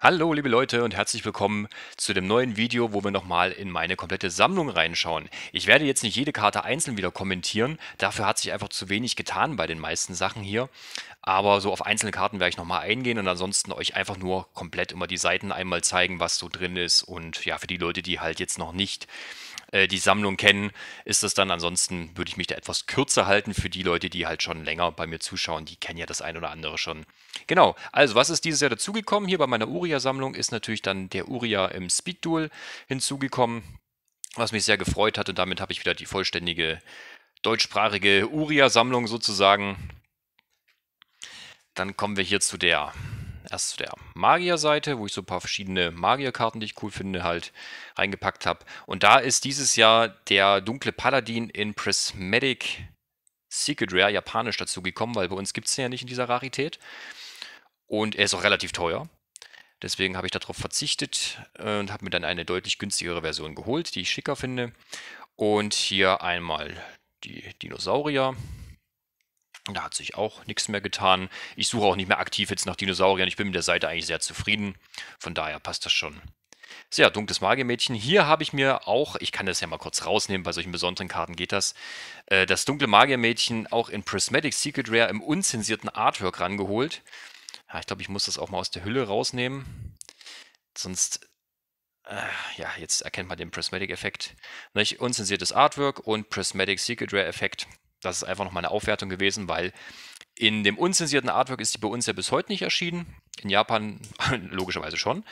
Hallo liebe Leute und herzlich willkommen zu dem neuen Video, wo wir nochmal in meine komplette Sammlung reinschauen. Ich werde jetzt nicht jede Karte einzeln wieder kommentieren, dafür hat sich einfach zu wenig getan bei den meisten Sachen hier. Aber so auf einzelne Karten werde ich nochmal eingehen und ansonsten euch einfach nur komplett immer die Seiten einmal zeigen, was so drin ist. Und ja, für die Leute, die halt jetzt noch nicht äh, die Sammlung kennen, ist das dann ansonsten, würde ich mich da etwas kürzer halten. Für die Leute, die halt schon länger bei mir zuschauen, die kennen ja das ein oder andere schon. Genau, also was ist dieses Jahr dazugekommen? Hier bei meiner Uria-Sammlung ist natürlich dann der Uria im Speed-Duel hinzugekommen, was mich sehr gefreut hat und damit habe ich wieder die vollständige deutschsprachige Uria-Sammlung sozusagen. Dann kommen wir hier zu der erst zu der Magier-Seite, wo ich so ein paar verschiedene Magierkarten, die ich cool finde, halt reingepackt habe. Und da ist dieses Jahr der dunkle Paladin in Prismatic Secret Rare japanisch dazugekommen, weil bei uns gibt es ja nicht in dieser Rarität. Und er ist auch relativ teuer. Deswegen habe ich darauf verzichtet äh, und habe mir dann eine deutlich günstigere Version geholt, die ich schicker finde. Und hier einmal die Dinosaurier. Da hat sich auch nichts mehr getan. Ich suche auch nicht mehr aktiv jetzt nach Dinosauriern. Ich bin mit der Seite eigentlich sehr zufrieden. Von daher passt das schon. So, ja, Dunkles Magiermädchen. Hier habe ich mir auch, ich kann das ja mal kurz rausnehmen, bei solchen besonderen Karten geht das, äh, das Dunkle Magiermädchen auch in Prismatic Secret Rare im unzensierten Artwork rangeholt. Ja, ich glaube, ich muss das auch mal aus der Hülle rausnehmen. Sonst, äh, ja, jetzt erkennt man den Prismatic-Effekt. Unzensiertes Artwork und Prismatic Secret Rare-Effekt. Das ist einfach nochmal eine Aufwertung gewesen, weil in dem unzensierten Artwork ist die bei uns ja bis heute nicht erschienen. In Japan logischerweise schon.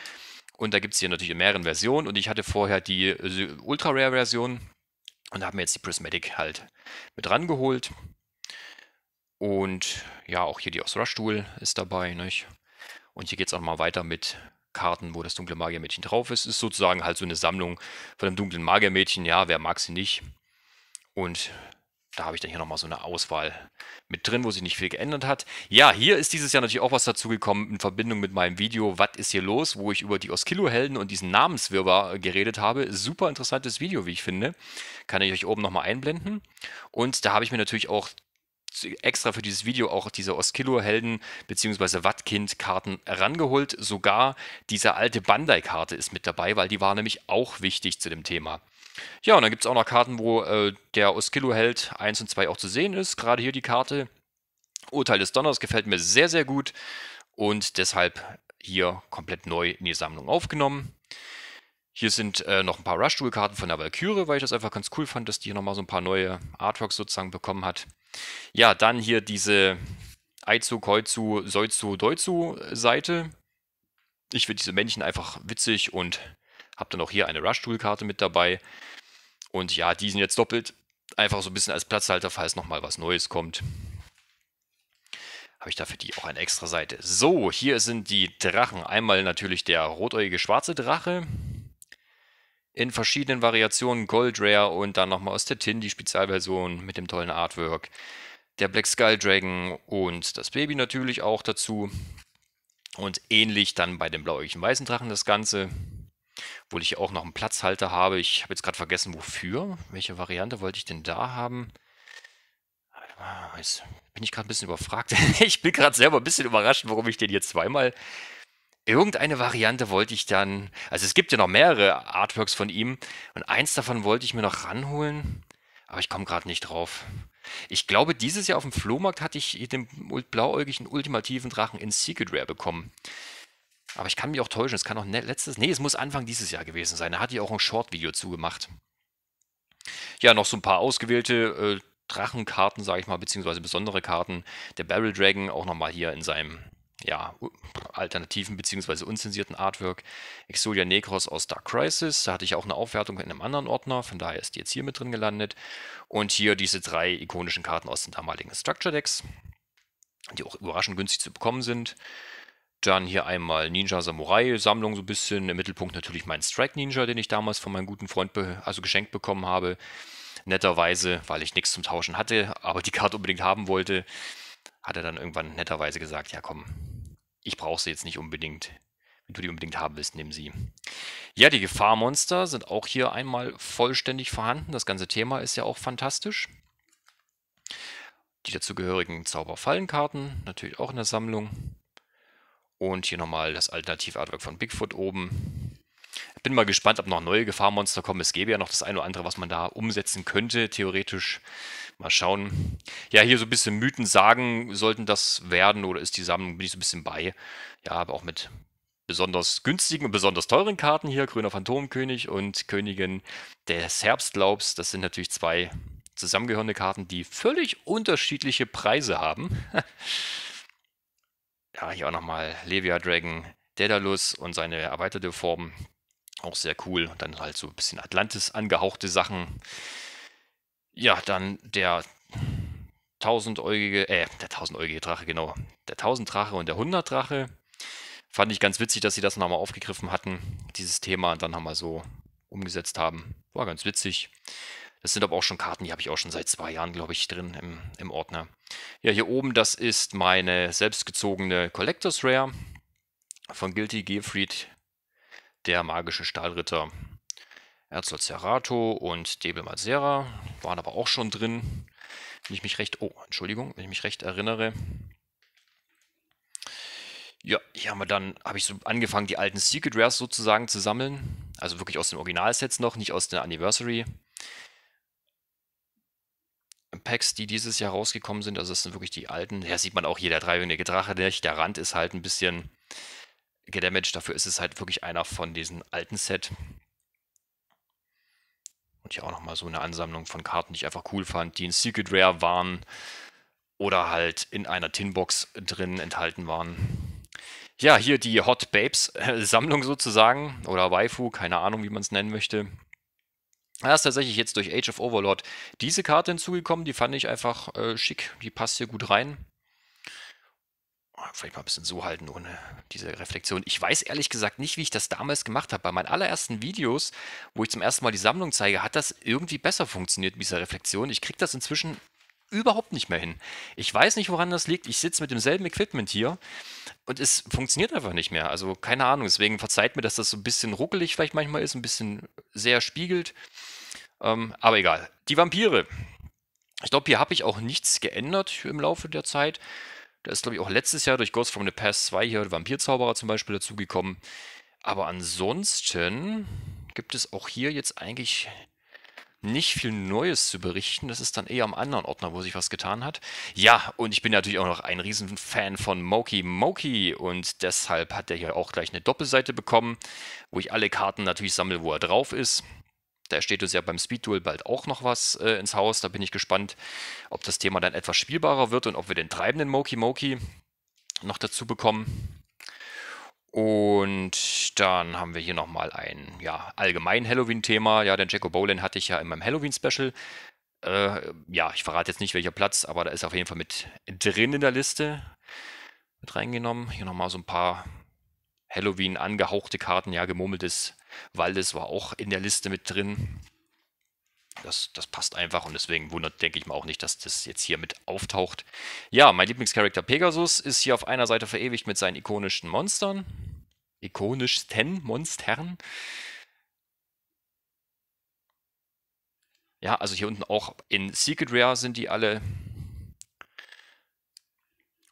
Und da gibt es hier natürlich in mehreren Versionen. Und ich hatte vorher die äh, Ultra Rare Version und habe mir jetzt die Prismatic halt mit rangeholt. Und ja, auch hier die aus Rushtool ist dabei. Nicht? Und hier geht es auch mal weiter mit Karten, wo das dunkle Magiermädchen drauf ist. Ist sozusagen halt so eine Sammlung von dem dunklen Magiermädchen. Ja, wer mag sie nicht? Und da habe ich dann hier nochmal so eine Auswahl mit drin, wo sich nicht viel geändert hat. Ja, hier ist dieses Jahr natürlich auch was dazugekommen in Verbindung mit meinem Video Was ist hier los, wo ich über die Oskillo-Helden und diesen Namenswirrwarr äh, geredet habe. Super interessantes Video, wie ich finde. Kann ich euch oben nochmal einblenden. Und da habe ich mir natürlich auch extra für dieses Video auch diese Oskillo-Helden bzw. Wattkind-Karten rangeholt. Sogar diese alte Bandai-Karte ist mit dabei, weil die war nämlich auch wichtig zu dem Thema. Ja, und dann gibt es auch noch Karten, wo äh, der Oskillo-Held 1 und 2 auch zu sehen ist. Gerade hier die Karte. Urteil des Donners gefällt mir sehr, sehr gut und deshalb hier komplett neu in die Sammlung aufgenommen. Hier sind äh, noch ein paar rush karten von der Valkyrie, weil ich das einfach ganz cool fand, dass die hier nochmal so ein paar neue Artworks sozusagen bekommen hat. Ja, dann hier diese Aizu, Koizu, Soizu, Doizu-Seite. Ich finde diese Männchen einfach witzig und habe dann auch hier eine Rush-Tool-Karte mit dabei. Und ja, die sind jetzt doppelt. Einfach so ein bisschen als Platzhalter, falls nochmal was Neues kommt. Habe ich dafür die auch eine extra Seite. So, hier sind die Drachen. Einmal natürlich der rotäugige schwarze Drache. In verschiedenen Variationen, Gold Rare und dann nochmal aus der Tin die Spezialversion mit dem tollen Artwork. Der Black Skull Dragon und das Baby natürlich auch dazu. Und ähnlich dann bei dem blauäugigen weißen Drachen das Ganze obwohl ich auch noch einen Platzhalter habe. Ich habe jetzt gerade vergessen, wofür. Welche Variante wollte ich denn da haben? Jetzt bin ich gerade ein bisschen überfragt. ich bin gerade selber ein bisschen überrascht, warum ich den hier zweimal. Irgendeine Variante wollte ich dann. Also es gibt ja noch mehrere Artworks von ihm und eins davon wollte ich mir noch ranholen, aber ich komme gerade nicht drauf. Ich glaube, dieses Jahr auf dem Flohmarkt hatte ich den blauäugigen ultimativen Drachen in Secret Rare bekommen. Aber ich kann mich auch täuschen. Es kann auch ne, letztes, nee, es muss Anfang dieses Jahr gewesen sein. Da hat die auch ein Short-Video zugemacht. Ja, noch so ein paar ausgewählte äh, Drachenkarten, sage ich mal, beziehungsweise besondere Karten. Der Barrel Dragon auch nochmal hier in seinem ja, alternativen beziehungsweise unzensierten Artwork. Exodia Necros aus Dark Crisis, da hatte ich auch eine Aufwertung in einem anderen Ordner, von daher ist die jetzt hier mit drin gelandet. Und hier diese drei ikonischen Karten aus den damaligen Structure Decks, die auch überraschend günstig zu bekommen sind. Dann hier einmal Ninja Samurai Sammlung so ein bisschen. Im Mittelpunkt natürlich mein Strike Ninja, den ich damals von meinem guten Freund also geschenkt bekommen habe. Netterweise, weil ich nichts zum Tauschen hatte, aber die Karte unbedingt haben wollte, hat er dann irgendwann netterweise gesagt, ja komm, ich brauche sie jetzt nicht unbedingt. Wenn du die unbedingt haben willst, nimm sie. Ja, die Gefahrmonster sind auch hier einmal vollständig vorhanden. Das ganze Thema ist ja auch fantastisch. Die dazugehörigen Zauberfallenkarten, natürlich auch in der Sammlung. Und hier nochmal das Alternativ-Artwork von Bigfoot oben. Bin mal gespannt, ob noch neue Gefahrmonster kommen. Es gäbe ja noch das eine oder andere, was man da umsetzen könnte, theoretisch. Mal schauen. Ja, hier so ein bisschen Mythen sagen, sollten das werden oder ist die Sammlung, bin ich so ein bisschen bei. Ja, aber auch mit besonders günstigen und besonders teuren Karten hier. Grüner Phantomkönig und Königin des Herbstlaubs. Das sind natürlich zwei zusammengehörende Karten, die völlig unterschiedliche Preise haben. ja, hier auch nochmal Levia Dragon, Daedalus und seine erweiterte Form. Auch sehr cool. Und dann halt so ein bisschen Atlantis angehauchte Sachen. Ja, dann der tausendäugige, äh, der 1000 Drache, genau. Der 1000-Drache und der 100-Drache. Fand ich ganz witzig, dass sie das nochmal aufgegriffen hatten, dieses Thema, und dann nochmal so umgesetzt haben. War ganz witzig. Das sind aber auch schon Karten, die habe ich auch schon seit zwei Jahren, glaube ich, drin im, im Ordner. Ja, hier oben, das ist meine selbstgezogene Collectors Rare von Guilty Gearfried, der magische Stahlritter. Erzol Cerrato und Debel Mazera waren aber auch schon drin. Wenn ich mich recht, oh, Entschuldigung, wenn ich mich recht erinnere. Ja, hier haben wir dann, habe ich so angefangen, die alten Secret Rares sozusagen zu sammeln. Also wirklich aus den Originalsets noch, nicht aus den Anniversary. Packs, die dieses Jahr rausgekommen sind. Also das sind wirklich die alten. Da sieht man auch hier, der dreihörnige Drache nicht. Der Rand ist halt ein bisschen gedamaged. Dafür ist es halt wirklich einer von diesen alten Set. Und hier auch nochmal so eine Ansammlung von Karten, die ich einfach cool fand, die in Secret Rare waren oder halt in einer Tinbox drin enthalten waren. Ja, hier die Hot Babes Sammlung sozusagen oder Waifu, keine Ahnung, wie man es nennen möchte. Da ist tatsächlich jetzt durch Age of Overlord diese Karte hinzugekommen. Die fand ich einfach äh, schick. Die passt hier gut rein. Oh, vielleicht mal ein bisschen so halten ohne diese Reflexion. Ich weiß ehrlich gesagt nicht, wie ich das damals gemacht habe. Bei meinen allerersten Videos, wo ich zum ersten Mal die Sammlung zeige, hat das irgendwie besser funktioniert mit dieser Reflexion. Ich kriege das inzwischen überhaupt nicht mehr hin. Ich weiß nicht, woran das liegt. Ich sitze mit demselben Equipment hier und es funktioniert einfach nicht mehr. Also keine Ahnung. Deswegen verzeiht mir, dass das so ein bisschen ruckelig vielleicht manchmal ist, ein bisschen sehr spiegelt. Ähm, aber egal. Die Vampire. Ich glaube, hier habe ich auch nichts geändert im Laufe der Zeit. Da ist, glaube ich, auch letztes Jahr durch Ghost from the Past 2 hier Vampirzauberer zum Beispiel dazugekommen. Aber ansonsten gibt es auch hier jetzt eigentlich nicht viel Neues zu berichten. Das ist dann eher am anderen Ordner, wo sich was getan hat. Ja, und ich bin natürlich auch noch ein Riesenfan von Moki Moki und deshalb hat er hier auch gleich eine Doppelseite bekommen, wo ich alle Karten natürlich sammle, wo er drauf ist. Da steht uns ja beim Speed Duel bald auch noch was äh, ins Haus. Da bin ich gespannt, ob das Thema dann etwas spielbarer wird und ob wir den treibenden Moki Moki noch dazu bekommen. Und dann haben wir hier nochmal ein ja, allgemein Halloween-Thema. Ja, den Jacko Bolan hatte ich ja in meinem Halloween-Special. Äh, ja, ich verrate jetzt nicht welcher Platz, aber da ist auf jeden Fall mit drin in der Liste mit reingenommen. Hier nochmal so ein paar Halloween angehauchte Karten. Ja, gemurmeltes Waldes war auch in der Liste mit drin. Das, das passt einfach und deswegen wundert, denke ich mal, auch nicht, dass das jetzt hier mit auftaucht. Ja, mein Lieblingscharakter Pegasus ist hier auf einer Seite verewigt mit seinen ikonischen Monstern ikonischsten Monstern. Ja, also hier unten auch in Secret Rare sind die alle.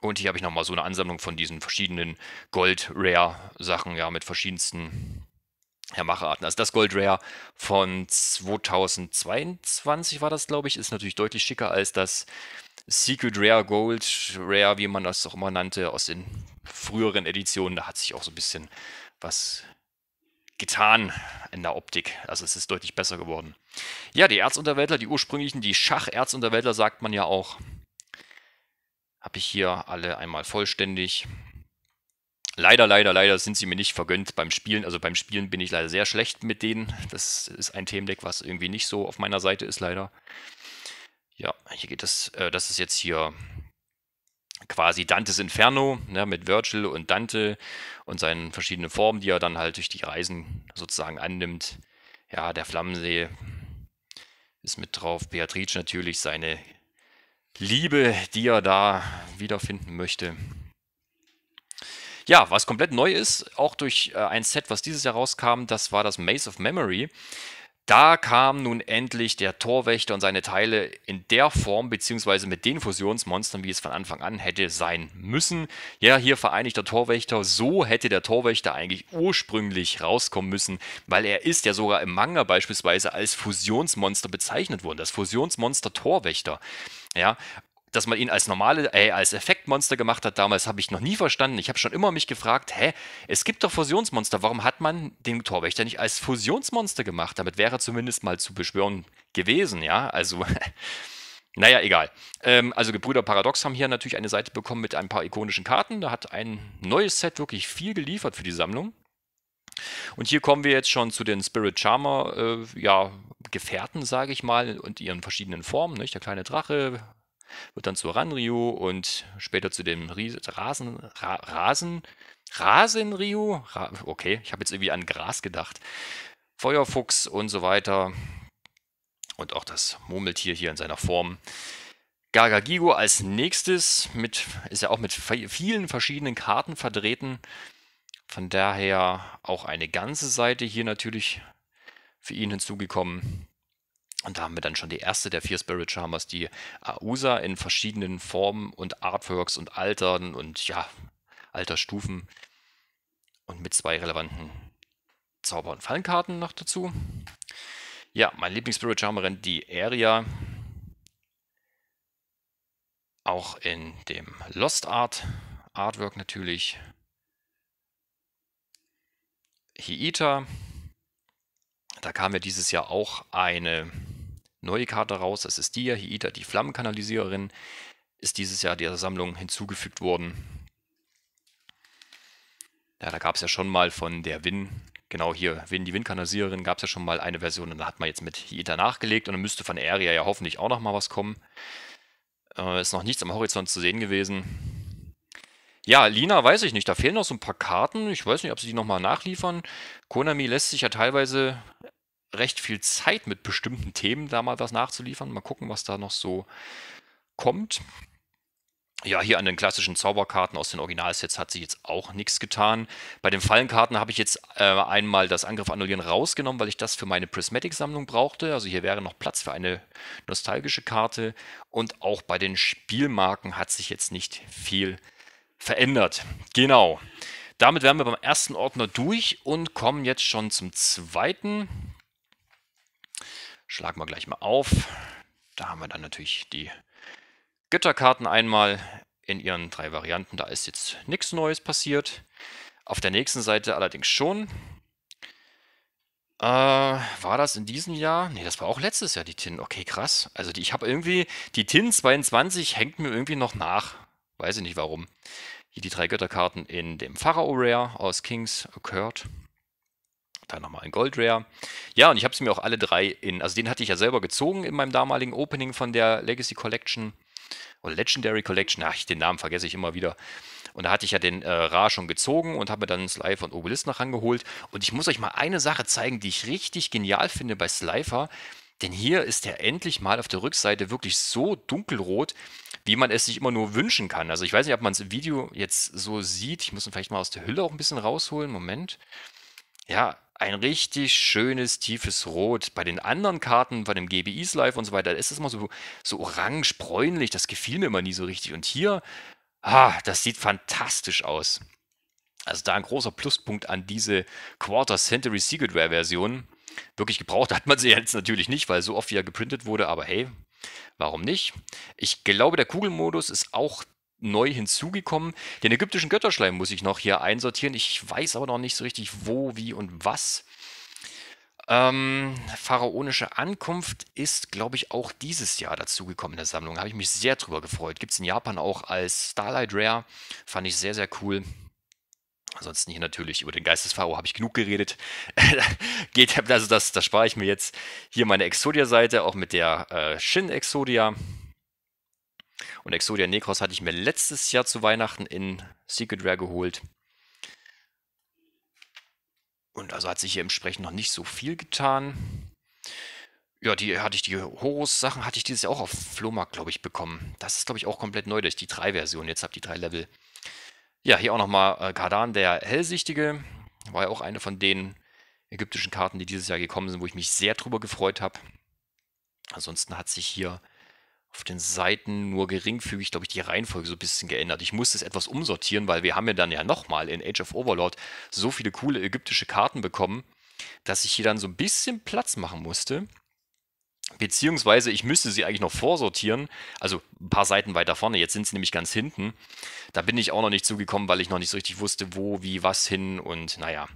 Und hier habe ich nochmal so eine Ansammlung von diesen verschiedenen Gold-Rare-Sachen, ja, mit verschiedensten ja, Macherarten. Also das Gold Rare von 2022 war das, glaube ich, ist natürlich deutlich schicker als das Secret Rare Gold, Rare, wie man das auch immer nannte, aus den früheren Editionen. Da hat sich auch so ein bisschen was getan in der Optik. Also es ist deutlich besser geworden. Ja, die Erzunterwälder, die ursprünglichen, die Schach-Erzunterwälder sagt man ja auch. Habe ich hier alle einmal vollständig. Leider, leider, leider sind sie mir nicht vergönnt beim Spielen. Also beim Spielen bin ich leider sehr schlecht mit denen. Das ist ein Themendeck, was irgendwie nicht so auf meiner Seite ist, leider. Ja, hier geht es, äh, das ist jetzt hier quasi Dantes Inferno ne, mit Virgil und Dante und seinen verschiedenen Formen, die er dann halt durch die Reisen sozusagen annimmt. Ja, der Flammensee ist mit drauf, Beatrice natürlich seine Liebe, die er da wiederfinden möchte. Ja, was komplett neu ist, auch durch äh, ein Set, was dieses Jahr rauskam, das war das Maze of Memory. Da kam nun endlich der Torwächter und seine Teile in der Form beziehungsweise mit den Fusionsmonstern, wie es von Anfang an hätte sein müssen. Ja, hier vereinigt der Torwächter. So hätte der Torwächter eigentlich ursprünglich rauskommen müssen, weil er ist ja sogar im Manga beispielsweise als Fusionsmonster bezeichnet worden. Das Fusionsmonster Torwächter. Ja, dass man ihn als normale, äh, als Effektmonster gemacht hat damals, habe ich noch nie verstanden. Ich habe schon immer mich gefragt, hä, es gibt doch Fusionsmonster, warum hat man den Torwächter nicht als Fusionsmonster gemacht? Damit wäre er zumindest mal zu beschwören gewesen, ja, also... Naja, egal. Ähm, also Gebrüder Paradox haben hier natürlich eine Seite bekommen mit ein paar ikonischen Karten. Da hat ein neues Set wirklich viel geliefert für die Sammlung. Und hier kommen wir jetzt schon zu den Spirit Charmer, äh, ja, Gefährten, sage ich mal, und ihren verschiedenen Formen. Nicht? Der kleine Drache, wird dann zu Ranryu und später zu dem Ries Rasen, Ra Rasen, Rasenryu. Ra okay, ich habe jetzt irgendwie an Gras gedacht. Feuerfuchs und so weiter. Und auch das Murmeltier hier in seiner Form. Gagagigo als nächstes mit, ist ja auch mit vielen verschiedenen Karten vertreten. Von daher auch eine ganze Seite hier natürlich für ihn hinzugekommen. Und da haben wir dann schon die erste der vier Spirit Charmers, die Ausa in verschiedenen Formen und Artworks und Altern und ja, Altersstufen und mit zwei relevanten Zauber- und Fallenkarten noch dazu. Ja, mein Lieblings-Spirit Charmerin, die Area, auch in dem Lost Art Artwork natürlich. Hiita, da kam ja dieses Jahr auch eine neue Karte raus. Das ist die hier, Hiita, die Flammenkanalisiererin, ist dieses Jahr der Sammlung hinzugefügt worden. Ja, da gab es ja schon mal von der Win, genau hier, Win, die Windkanalisiererin, gab es ja schon mal eine Version und da hat man jetzt mit Hiita nachgelegt und dann müsste von Aria ja hoffentlich auch nochmal was kommen. Äh, ist noch nichts am Horizont zu sehen gewesen. Ja, Lina weiß ich nicht. Da fehlen noch so ein paar Karten. Ich weiß nicht, ob sie die nochmal nachliefern. Konami lässt sich ja teilweise recht viel Zeit mit bestimmten Themen da mal was nachzuliefern. Mal gucken, was da noch so kommt. Ja, hier an den klassischen Zauberkarten aus den Originalsets hat sich jetzt auch nichts getan. Bei den Fallenkarten habe ich jetzt äh, einmal das Angriff annullieren rausgenommen, weil ich das für meine Prismatic-Sammlung brauchte. Also hier wäre noch Platz für eine nostalgische Karte. Und auch bei den Spielmarken hat sich jetzt nicht viel verändert. Genau. Damit wären wir beim ersten Ordner durch und kommen jetzt schon zum zweiten. Schlagen wir gleich mal auf. Da haben wir dann natürlich die Götterkarten einmal in ihren drei Varianten. Da ist jetzt nichts Neues passiert. Auf der nächsten Seite allerdings schon. Äh, war das in diesem Jahr? Ne, das war auch letztes Jahr die TIN. Okay, krass. Also die, ich habe irgendwie, die TIN 22 hängt mir irgendwie noch nach. Weiß ich nicht warum. Hier die drei Götterkarten in dem Pharao Rare aus Kings Occurred. Da nochmal ein Gold Rare. Ja, und ich habe sie mir auch alle drei in, also den hatte ich ja selber gezogen in meinem damaligen Opening von der Legacy Collection oder Legendary Collection. Ach, den Namen vergesse ich immer wieder. Und da hatte ich ja den äh, Ra schon gezogen und habe mir dann Slifer und Obelisk noch rangeholt. Und ich muss euch mal eine Sache zeigen, die ich richtig genial finde bei Slifer. Denn hier ist er endlich mal auf der Rückseite wirklich so dunkelrot, wie man es sich immer nur wünschen kann. Also ich weiß nicht, ob man es im Video jetzt so sieht. Ich muss ihn vielleicht mal aus der Hülle auch ein bisschen rausholen. Moment. Ja, ein richtig schönes, tiefes Rot. Bei den anderen Karten, bei dem GBI Live und so weiter, ist das mal so, so orange-bräunlich. Das gefiel mir immer nie so richtig. Und hier, ah, das sieht fantastisch aus. Also da ein großer Pluspunkt an diese Quarter Century Secret Rare Version. Wirklich gebraucht hat man sie jetzt natürlich nicht, weil so oft wieder geprintet wurde, aber hey, warum nicht? Ich glaube, der Kugelmodus ist auch neu hinzugekommen. Den ägyptischen Götterschleim muss ich noch hier einsortieren. Ich weiß aber noch nicht so richtig, wo, wie und was. Ähm, pharaonische Ankunft ist, glaube ich, auch dieses Jahr dazugekommen in der Sammlung. Habe ich mich sehr drüber gefreut. Gibt es in Japan auch als Starlight Rare. Fand ich sehr, sehr cool. Ansonsten hier natürlich über den Geistespharo habe ich genug geredet. Geht, also das, das spare ich mir jetzt. Hier meine Exodia-Seite, auch mit der äh, Shin Exodia. Und Exodia Necros hatte ich mir letztes Jahr zu Weihnachten in Secret Rare geholt. Und also hat sich hier entsprechend noch nicht so viel getan. Ja, die hatte ich, die Horus-Sachen hatte ich dieses Jahr auch auf Flohmarkt, glaube ich, bekommen. Das ist, glaube ich, auch komplett neu, durch die drei Version jetzt habe, die drei Level. Ja, hier auch nochmal äh, Kardan, der Hellsichtige. War ja auch eine von den ägyptischen Karten, die dieses Jahr gekommen sind, wo ich mich sehr drüber gefreut habe. Ansonsten hat sich hier auf den Seiten nur geringfügig, glaube ich, die Reihenfolge so ein bisschen geändert. Ich musste es etwas umsortieren, weil wir haben ja dann ja nochmal in Age of Overlord so viele coole ägyptische Karten bekommen, dass ich hier dann so ein bisschen Platz machen musste. Beziehungsweise ich müsste sie eigentlich noch vorsortieren, also ein paar Seiten weiter vorne, jetzt sind sie nämlich ganz hinten. Da bin ich auch noch nicht zugekommen, weil ich noch nicht so richtig wusste, wo, wie, was hin und naja.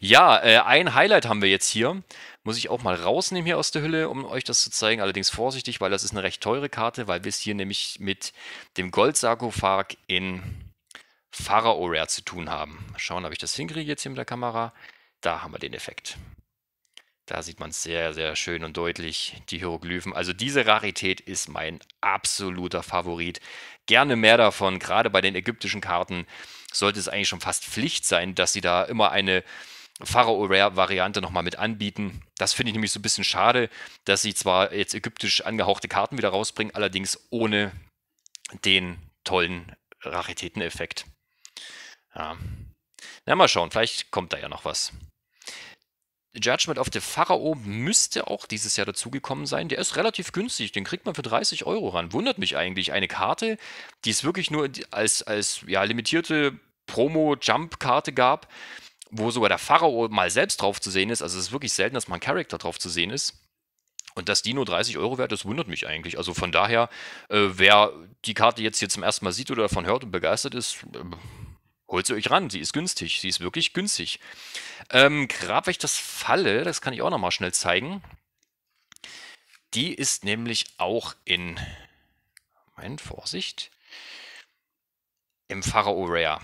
Ja, äh, ein Highlight haben wir jetzt hier. Muss ich auch mal rausnehmen hier aus der Hülle, um euch das zu zeigen. Allerdings vorsichtig, weil das ist eine recht teure Karte, weil wir es hier nämlich mit dem Goldsarkophag in Pharao Rare zu tun haben. Mal schauen, ob ich das hinkriege jetzt hier mit der Kamera. Da haben wir den Effekt. Da sieht man es sehr, sehr schön und deutlich die Hieroglyphen. Also diese Rarität ist mein absoluter Favorit. Gerne mehr davon. Gerade bei den ägyptischen Karten sollte es eigentlich schon fast Pflicht sein, dass sie da immer eine Pharao-Rare-Variante nochmal mit anbieten. Das finde ich nämlich so ein bisschen schade, dass sie zwar jetzt ägyptisch angehauchte Karten wieder rausbringen, allerdings ohne den tollen Raritäteneffekt. Ja. Na, mal schauen, vielleicht kommt da ja noch was. Judgment of the Pharaoh müsste auch dieses Jahr dazugekommen sein. Der ist relativ günstig, den kriegt man für 30 Euro ran. Wundert mich eigentlich. Eine Karte, die es wirklich nur als, als ja, limitierte Promo-Jump-Karte gab, wo sogar der Pharao mal selbst drauf zu sehen ist. Also es ist wirklich selten, dass mal ein Charakter drauf zu sehen ist. Und dass die nur 30 Euro wert ist, wundert mich eigentlich. Also von daher, äh, wer die Karte jetzt hier zum ersten Mal sieht oder davon hört und begeistert ist, äh, holt sie euch ran. Sie ist günstig. Sie ist wirklich günstig. Ähm, Grabweg das Falle, das kann ich auch nochmal schnell zeigen. Die ist nämlich auch in. Moment, Vorsicht. Im Pharao Rare.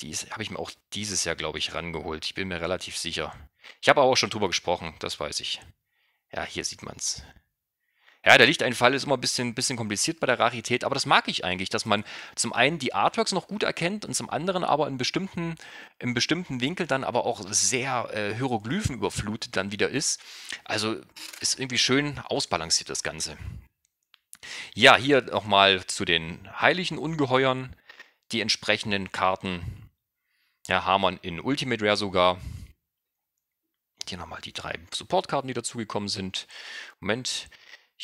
Die habe ich mir auch dieses Jahr, glaube ich, rangeholt. Ich bin mir relativ sicher. Ich habe aber auch schon drüber gesprochen, das weiß ich. Ja, hier sieht man es. Ja, der Lichteinfall ist immer ein bisschen, bisschen kompliziert bei der Rarität, aber das mag ich eigentlich, dass man zum einen die Artworks noch gut erkennt und zum anderen aber in bestimmten, in bestimmten Winkel dann aber auch sehr äh, Hieroglyphen überflutet dann wieder ist. Also ist irgendwie schön ausbalanciert das Ganze. Ja, hier nochmal zu den heiligen Ungeheuern, die entsprechenden Karten. Ja, Hamann in Ultimate Rare sogar. Hier nochmal die drei Supportkarten, die dazugekommen sind. Moment,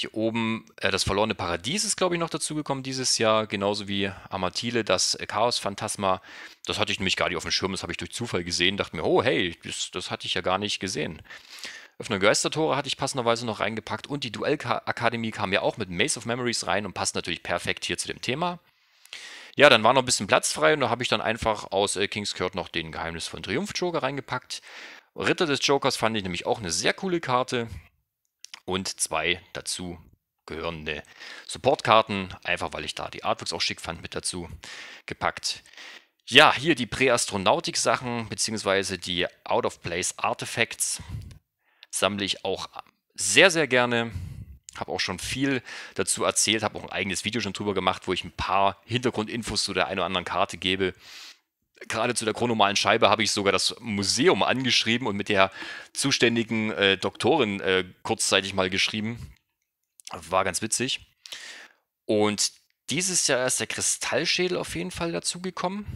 hier oben äh, das verlorene Paradies ist, glaube ich, noch dazugekommen dieses Jahr, genauso wie Amatile, das äh, Chaos-Phantasma. Das hatte ich nämlich gar nicht auf dem Schirm, das habe ich durch Zufall gesehen, dachte mir, oh hey, das, das hatte ich ja gar nicht gesehen. Öffner Geistertore hatte ich passenderweise noch reingepackt und die Duellakademie kam ja auch mit Maze of Memories rein und passt natürlich perfekt hier zu dem Thema. Ja, dann war noch ein bisschen Platz frei und da habe ich dann einfach aus äh, King's Court noch den Geheimnis von Triumph Joker reingepackt. Ritter des Jokers fand ich nämlich auch eine sehr coole Karte und zwei dazu gehörende Supportkarten, einfach weil ich da die Artworks auch schick fand mit dazu gepackt. Ja, hier die Präastronautik-Sachen beziehungsweise die out of place artefacts sammle ich auch sehr, sehr gerne. Habe auch schon viel dazu erzählt, habe auch ein eigenes Video schon drüber gemacht, wo ich ein paar Hintergrundinfos zu der einen oder anderen Karte gebe gerade zu der chronomalen Scheibe habe ich sogar das Museum angeschrieben und mit der zuständigen äh, Doktorin äh, kurzzeitig mal geschrieben. War ganz witzig. Und dieses Jahr ist der Kristallschädel auf jeden Fall dazugekommen.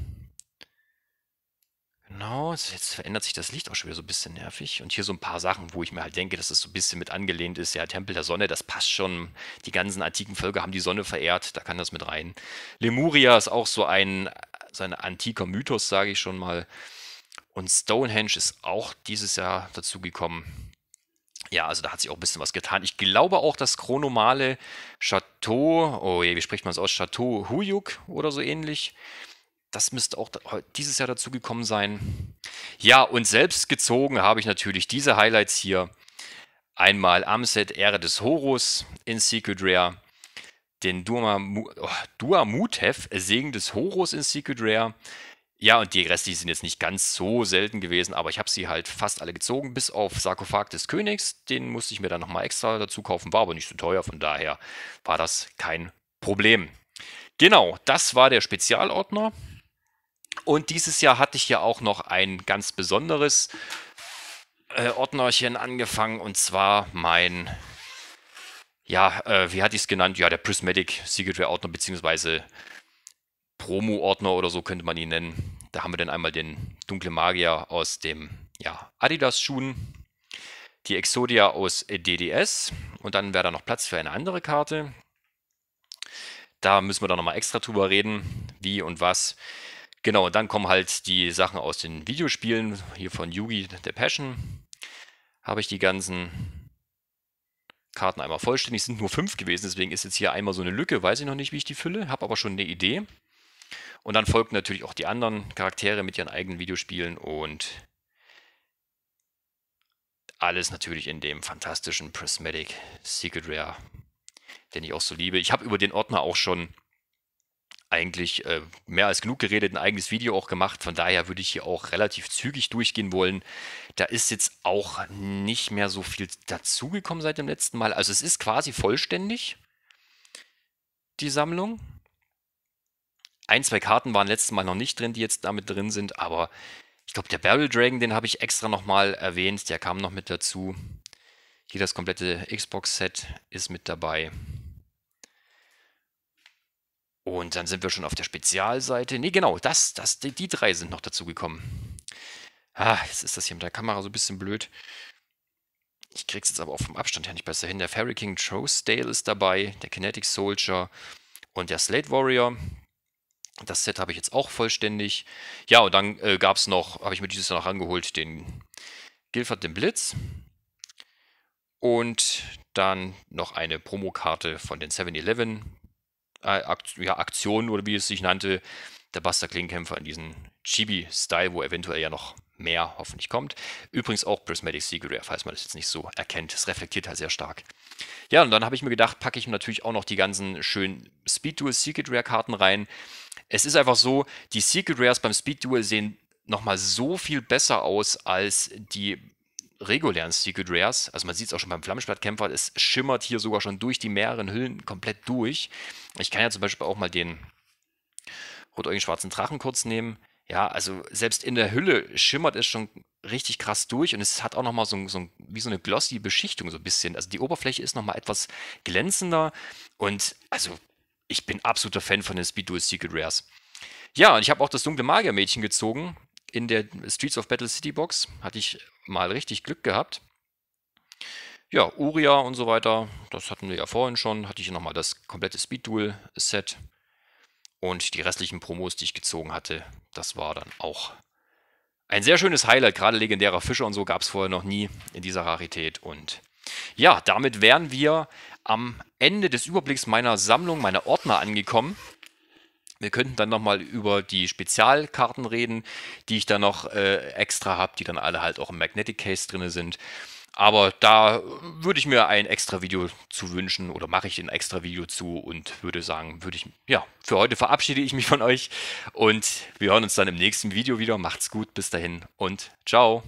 Genau, jetzt verändert sich das Licht auch schon wieder so ein bisschen nervig. Und hier so ein paar Sachen, wo ich mir halt denke, dass es das so ein bisschen mit angelehnt ist. Ja, Tempel der Sonne, das passt schon. Die ganzen antiken Völker haben die Sonne verehrt, da kann das mit rein. Lemuria ist auch so ein sein antiker Mythos, sage ich schon mal. Und Stonehenge ist auch dieses Jahr dazugekommen. Ja, also da hat sich auch ein bisschen was getan. Ich glaube auch, das chronomale Chateau, oh je, wie spricht man es aus? Chateau Huyuk oder so ähnlich. Das müsste auch dieses Jahr dazugekommen sein. Ja, und selbst gezogen habe ich natürlich diese Highlights hier. Einmal Amset, Ehre des Horus in Secret Rare den Duamu oh, Duamutev, Segen des Horus in Secret Rare. Ja, und die restlichen sind jetzt nicht ganz so selten gewesen, aber ich habe sie halt fast alle gezogen, bis auf Sarkophag des Königs. Den musste ich mir dann nochmal extra dazu kaufen, war aber nicht so teuer, von daher war das kein Problem. Genau, das war der Spezialordner. Und dieses Jahr hatte ich ja auch noch ein ganz besonderes äh, Ordnerchen angefangen, und zwar mein ja, äh, wie hatte ich es genannt? Ja, der Prismatic Secretware Ordner beziehungsweise Promo Ordner oder so könnte man ihn nennen. Da haben wir dann einmal den dunkle Magier aus dem ja, Adidas Schuhen, die Exodia aus DDS und dann wäre da noch Platz für eine andere Karte. Da müssen wir dann nochmal extra drüber reden, wie und was. Genau, und dann kommen halt die Sachen aus den Videospielen. Hier von Yugi, der Passion habe ich die ganzen Karten einmal vollständig. Es sind nur fünf gewesen, deswegen ist jetzt hier einmal so eine Lücke. Weiß ich noch nicht, wie ich die fülle, habe aber schon eine Idee. Und dann folgen natürlich auch die anderen Charaktere mit ihren eigenen Videospielen und alles natürlich in dem fantastischen Prismatic Secret Rare, den ich auch so liebe. Ich habe über den Ordner auch schon eigentlich äh, mehr als genug geredet, ein eigenes Video auch gemacht. Von daher würde ich hier auch relativ zügig durchgehen wollen. Da ist jetzt auch nicht mehr so viel dazugekommen seit dem letzten Mal. Also es ist quasi vollständig, die Sammlung. Ein, zwei Karten waren letztes Mal noch nicht drin, die jetzt damit drin sind, aber ich glaube, der Barrel Dragon, den habe ich extra nochmal erwähnt, der kam noch mit dazu. Hier das komplette Xbox-Set ist mit dabei. Und dann sind wir schon auf der Spezialseite. Nee, genau, das, das, die, die drei sind noch dazu gekommen. Ah, jetzt ist das hier mit der Kamera so ein bisschen blöd. Ich krieg's jetzt aber auch vom Abstand her nicht besser hin. Der Fairy King Trostale ist dabei, der Kinetic Soldier und der Slate Warrior. Das Set habe ich jetzt auch vollständig. Ja, und dann äh, gab es noch, habe ich mir dieses Jahr noch angeholt, den Guilford den Blitz. Und dann noch eine Promokarte von den 7-Eleven, äh, ja, Aktion oder wie es sich nannte, der Buster Klingenkämpfer in diesem Chibi-Style, wo eventuell ja noch mehr hoffentlich kommt. Übrigens auch Prismatic Secret, falls man das jetzt nicht so erkennt. Es reflektiert halt sehr stark. Ja, und dann habe ich mir gedacht, packe ich natürlich auch noch die ganzen schönen Speed Duel Secret Rare Karten rein. Es ist einfach so, die Secret Rares beim Speed Duel sehen nochmal so viel besser aus als die regulären Secret Rares, also man sieht es auch schon beim Flammensperrkämpfer, es schimmert hier sogar schon durch die mehreren Hüllen komplett durch. Ich kann ja zum Beispiel auch mal den rotäugigen schwarzen Drachen kurz nehmen. Ja, also selbst in der Hülle schimmert es schon richtig krass durch und es hat auch nochmal so, so wie so eine glossy Beschichtung so ein bisschen. Also die Oberfläche ist nochmal etwas glänzender und also ich bin absoluter Fan von den Speed Duel Secret Rares. Ja, und ich habe auch das dunkle Magiermädchen gezogen in der Streets of Battle City Box. Hatte ich mal richtig Glück gehabt. Ja, Uria und so weiter, das hatten wir ja vorhin schon. Hatte ich nochmal das komplette Speed Duel Set. Und die restlichen Promos, die ich gezogen hatte, das war dann auch ein sehr schönes Highlight. Gerade legendärer Fischer und so gab es vorher noch nie in dieser Rarität. Und ja, damit wären wir am Ende des Überblicks meiner Sammlung, meiner Ordner angekommen. Wir könnten dann nochmal über die Spezialkarten reden, die ich dann noch äh, extra habe, die dann alle halt auch im Magnetic Case drin sind. Aber da würde ich mir ein extra Video zu wünschen oder mache ich ein extra Video zu und würde sagen, würde ich, ja, für heute verabschiede ich mich von euch und wir hören uns dann im nächsten Video wieder. Macht's gut, bis dahin und ciao.